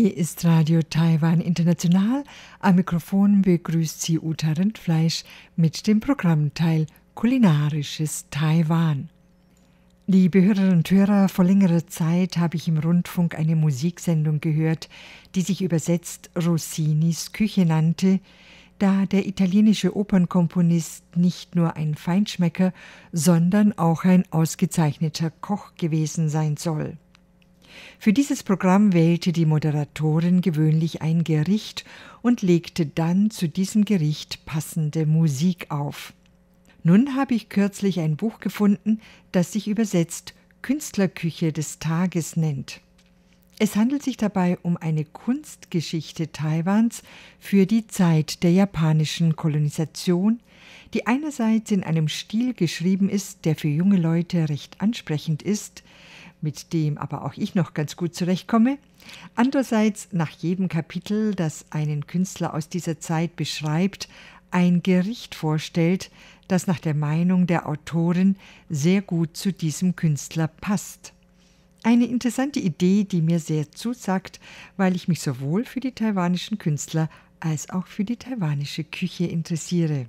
Hier ist Radio Taiwan International. Am Mikrofon begrüßt Sie Uta Rindfleisch mit dem Programmteil Kulinarisches Taiwan. Liebe Hörerinnen und Hörer, vor längerer Zeit habe ich im Rundfunk eine Musiksendung gehört, die sich übersetzt Rossinis Küche nannte, da der italienische Opernkomponist nicht nur ein Feinschmecker, sondern auch ein ausgezeichneter Koch gewesen sein soll. Für dieses Programm wählte die Moderatorin gewöhnlich ein Gericht und legte dann zu diesem Gericht passende Musik auf. Nun habe ich kürzlich ein Buch gefunden, das sich übersetzt Künstlerküche des Tages nennt. Es handelt sich dabei um eine Kunstgeschichte Taiwans für die Zeit der japanischen Kolonisation, die einerseits in einem Stil geschrieben ist, der für junge Leute recht ansprechend ist, mit dem aber auch ich noch ganz gut zurechtkomme. Andererseits nach jedem Kapitel, das einen Künstler aus dieser Zeit beschreibt, ein Gericht vorstellt, das nach der Meinung der Autorin sehr gut zu diesem Künstler passt. Eine interessante Idee, die mir sehr zusagt, weil ich mich sowohl für die taiwanischen Künstler als auch für die taiwanische Küche interessiere.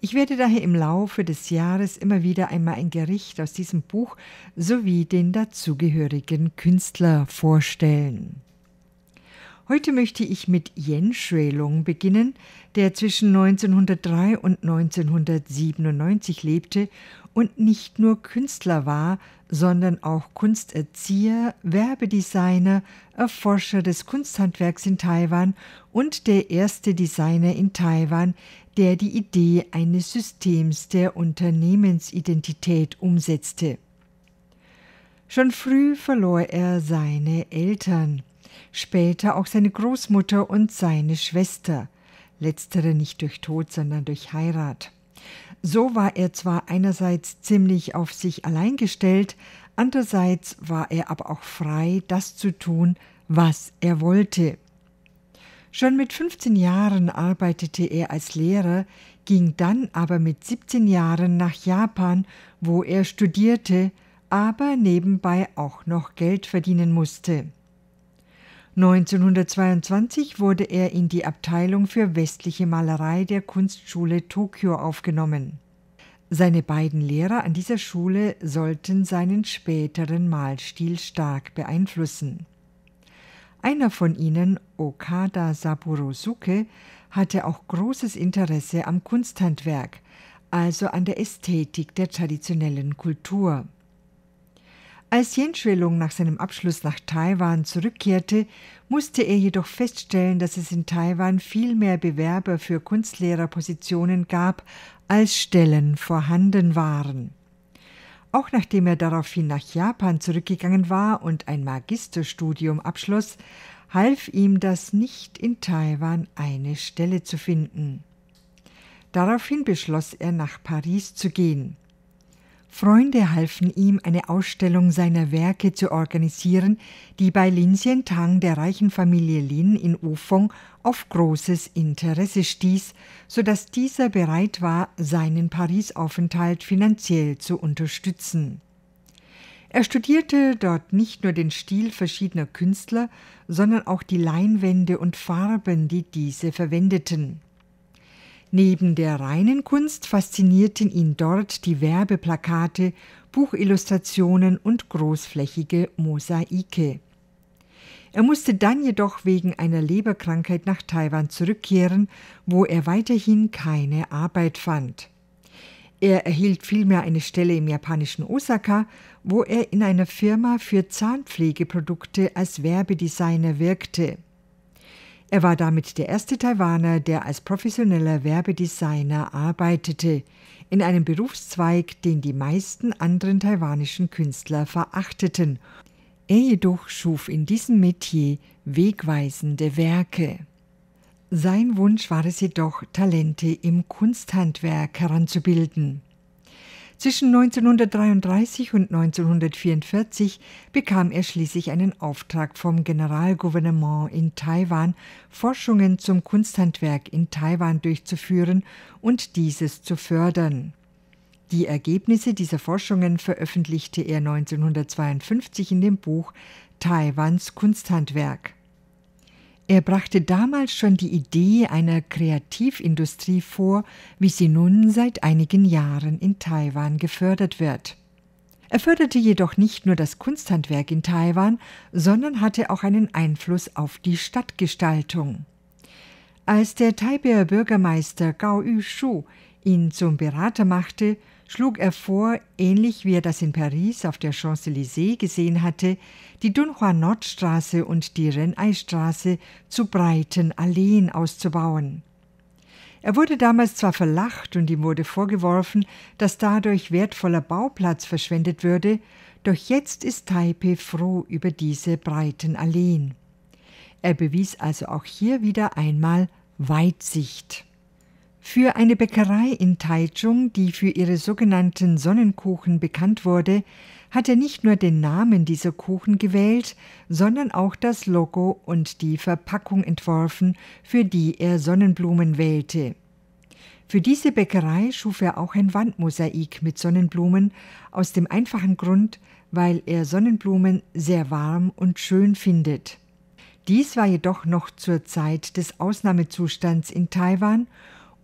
Ich werde daher im Laufe des Jahres immer wieder einmal ein Gericht aus diesem Buch sowie den dazugehörigen Künstler vorstellen. Heute möchte ich mit Jens Schwelung beginnen, der zwischen 1903 und 1997 lebte und nicht nur Künstler war, sondern auch Kunsterzieher, Werbedesigner, Erforscher des Kunsthandwerks in Taiwan und der erste Designer in Taiwan, der die Idee eines Systems der Unternehmensidentität umsetzte. Schon früh verlor er seine Eltern, später auch seine Großmutter und seine Schwester, letztere nicht durch Tod, sondern durch Heirat. So war er zwar einerseits ziemlich auf sich allein gestellt, andererseits war er aber auch frei, das zu tun, was er wollte. Schon mit 15 Jahren arbeitete er als Lehrer, ging dann aber mit 17 Jahren nach Japan, wo er studierte, aber nebenbei auch noch Geld verdienen musste. 1922 wurde er in die Abteilung für westliche Malerei der Kunstschule Tokio aufgenommen. Seine beiden Lehrer an dieser Schule sollten seinen späteren Malstil stark beeinflussen. Einer von ihnen, Okada Saburosuke, hatte auch großes Interesse am Kunsthandwerk, also an der Ästhetik der traditionellen Kultur. Als Jenschwelung nach seinem Abschluss nach Taiwan zurückkehrte, musste er jedoch feststellen, dass es in Taiwan viel mehr Bewerber für Kunstlehrerpositionen gab, als Stellen vorhanden waren. Auch nachdem er daraufhin nach Japan zurückgegangen war und ein Magisterstudium abschloss, half ihm das nicht in Taiwan eine Stelle zu finden. Daraufhin beschloss er, nach Paris zu gehen. Freunde halfen ihm, eine Ausstellung seiner Werke zu organisieren, die bei Lin Xientang der reichen Familie Lin in Ufong auf großes Interesse stieß, sodass dieser bereit war, seinen Paris-Aufenthalt finanziell zu unterstützen. Er studierte dort nicht nur den Stil verschiedener Künstler, sondern auch die Leinwände und Farben, die diese verwendeten. Neben der reinen Kunst faszinierten ihn dort die Werbeplakate, Buchillustrationen und großflächige Mosaike. Er musste dann jedoch wegen einer Leberkrankheit nach Taiwan zurückkehren, wo er weiterhin keine Arbeit fand. Er erhielt vielmehr eine Stelle im japanischen Osaka, wo er in einer Firma für Zahnpflegeprodukte als Werbedesigner wirkte. Er war damit der erste Taiwaner, der als professioneller Werbedesigner arbeitete, in einem Berufszweig, den die meisten anderen taiwanischen Künstler verachteten. Er jedoch schuf in diesem Metier wegweisende Werke. Sein Wunsch war es jedoch, Talente im Kunsthandwerk heranzubilden. Zwischen 1933 und 1944 bekam er schließlich einen Auftrag vom Generalgouvernement in Taiwan, Forschungen zum Kunsthandwerk in Taiwan durchzuführen und dieses zu fördern. Die Ergebnisse dieser Forschungen veröffentlichte er 1952 in dem Buch Taiwans Kunsthandwerk. Er brachte damals schon die Idee einer Kreativindustrie vor, wie sie nun seit einigen Jahren in Taiwan gefördert wird. Er förderte jedoch nicht nur das Kunsthandwerk in Taiwan, sondern hatte auch einen Einfluss auf die Stadtgestaltung. Als der Taipeier Bürgermeister Gao Yu Shu ihn zum Berater machte, schlug er vor, ähnlich wie er das in Paris auf der Champs-Élysées gesehen hatte, die Dunhuanot-Straße und die Rennes-Straße zu breiten Alleen auszubauen. Er wurde damals zwar verlacht und ihm wurde vorgeworfen, dass dadurch wertvoller Bauplatz verschwendet würde, doch jetzt ist Taipei froh über diese breiten Alleen. Er bewies also auch hier wieder einmal Weitsicht. Für eine Bäckerei in Taichung, die für ihre sogenannten Sonnenkuchen bekannt wurde, hat er nicht nur den Namen dieser Kuchen gewählt, sondern auch das Logo und die Verpackung entworfen, für die er Sonnenblumen wählte. Für diese Bäckerei schuf er auch ein Wandmosaik mit Sonnenblumen, aus dem einfachen Grund, weil er Sonnenblumen sehr warm und schön findet. Dies war jedoch noch zur Zeit des Ausnahmezustands in Taiwan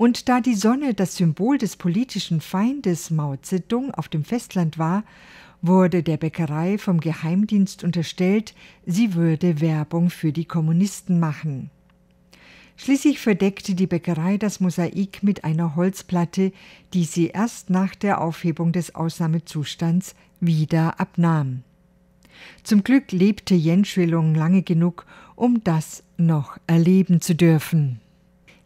und da die Sonne das Symbol des politischen Feindes Mao Zedong auf dem Festland war, wurde der Bäckerei vom Geheimdienst unterstellt, sie würde Werbung für die Kommunisten machen. Schließlich verdeckte die Bäckerei das Mosaik mit einer Holzplatte, die sie erst nach der Aufhebung des Ausnahmezustands wieder abnahm. Zum Glück lebte Jens Jenschwilung lange genug, um das noch erleben zu dürfen.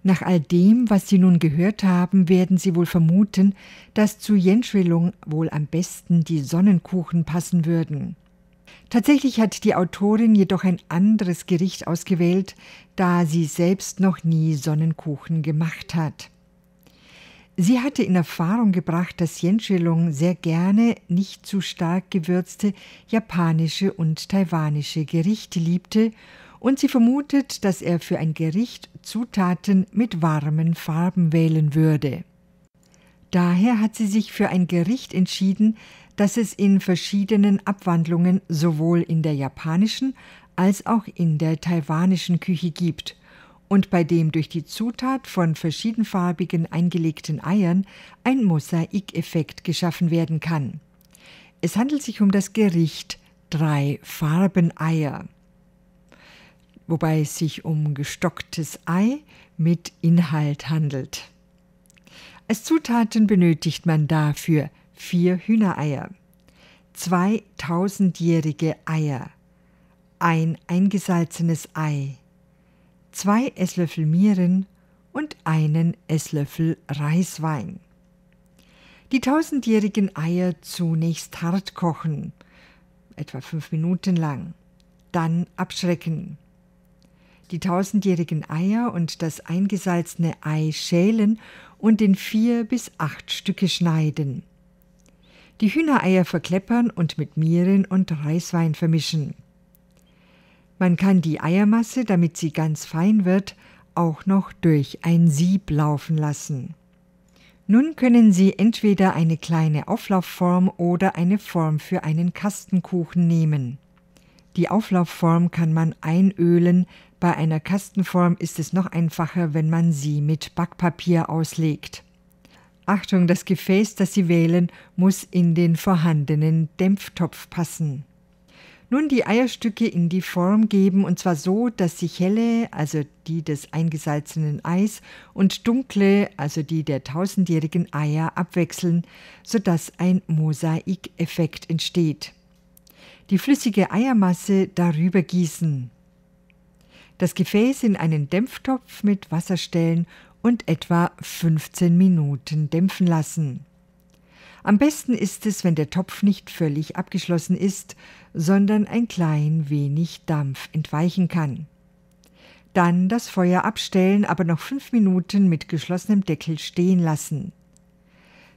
Nach all dem, was Sie nun gehört haben, werden Sie wohl vermuten, dass zu Jenschwillung wohl am besten die Sonnenkuchen passen würden. Tatsächlich hat die Autorin jedoch ein anderes Gericht ausgewählt, da sie selbst noch nie Sonnenkuchen gemacht hat. Sie hatte in Erfahrung gebracht, dass Jenschilung sehr gerne nicht zu stark gewürzte japanische und taiwanische Gerichte liebte und sie vermutet, dass er für ein Gericht Zutaten mit warmen Farben wählen würde. Daher hat sie sich für ein Gericht entschieden, das es in verschiedenen Abwandlungen sowohl in der japanischen als auch in der taiwanischen Küche gibt und bei dem durch die Zutat von verschiedenfarbigen eingelegten Eiern ein Mosaikeffekt geschaffen werden kann. Es handelt sich um das Gericht Drei Farbeneier wobei es sich um gestocktes Ei mit Inhalt handelt. Als Zutaten benötigt man dafür vier Hühnereier, zwei tausendjährige Eier, ein eingesalzenes Ei, zwei Esslöffel Mieren und einen Esslöffel Reiswein. Die tausendjährigen Eier zunächst hart kochen, etwa fünf Minuten lang, dann abschrecken die tausendjährigen Eier und das eingesalzene Ei schälen und in vier bis acht Stücke schneiden. Die Hühnereier verkleppern und mit Mieren und Reiswein vermischen. Man kann die Eiermasse, damit sie ganz fein wird, auch noch durch ein Sieb laufen lassen. Nun können Sie entweder eine kleine Auflaufform oder eine Form für einen Kastenkuchen nehmen. Die Auflaufform kann man einölen, bei einer Kastenform ist es noch einfacher, wenn man sie mit Backpapier auslegt. Achtung, das Gefäß, das Sie wählen, muss in den vorhandenen Dämpftopf passen. Nun die Eierstücke in die Form geben und zwar so, dass sich helle, also die des eingesalzenen Eis, und dunkle, also die der tausendjährigen Eier abwechseln, sodass ein Mosaikeffekt entsteht. Die flüssige Eiermasse darüber gießen das Gefäß in einen Dämpftopf mit Wasser stellen und etwa 15 Minuten dämpfen lassen. Am besten ist es, wenn der Topf nicht völlig abgeschlossen ist, sondern ein klein wenig Dampf entweichen kann. Dann das Feuer abstellen, aber noch fünf Minuten mit geschlossenem Deckel stehen lassen.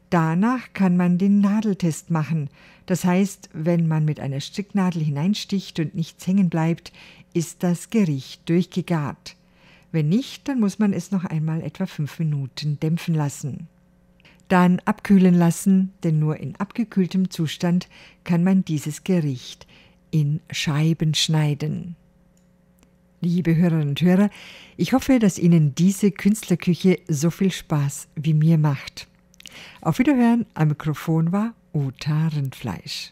Danach kann man den Nadeltest machen. Das heißt, wenn man mit einer Sticknadel hineinsticht und nichts hängen bleibt, ist das Gericht durchgegart. Wenn nicht, dann muss man es noch einmal etwa fünf Minuten dämpfen lassen. Dann abkühlen lassen, denn nur in abgekühltem Zustand kann man dieses Gericht in Scheiben schneiden. Liebe Hörerinnen und Hörer, ich hoffe, dass Ihnen diese Künstlerküche so viel Spaß wie mir macht. Auf Wiederhören, am Mikrofon war Uta Rindfleisch.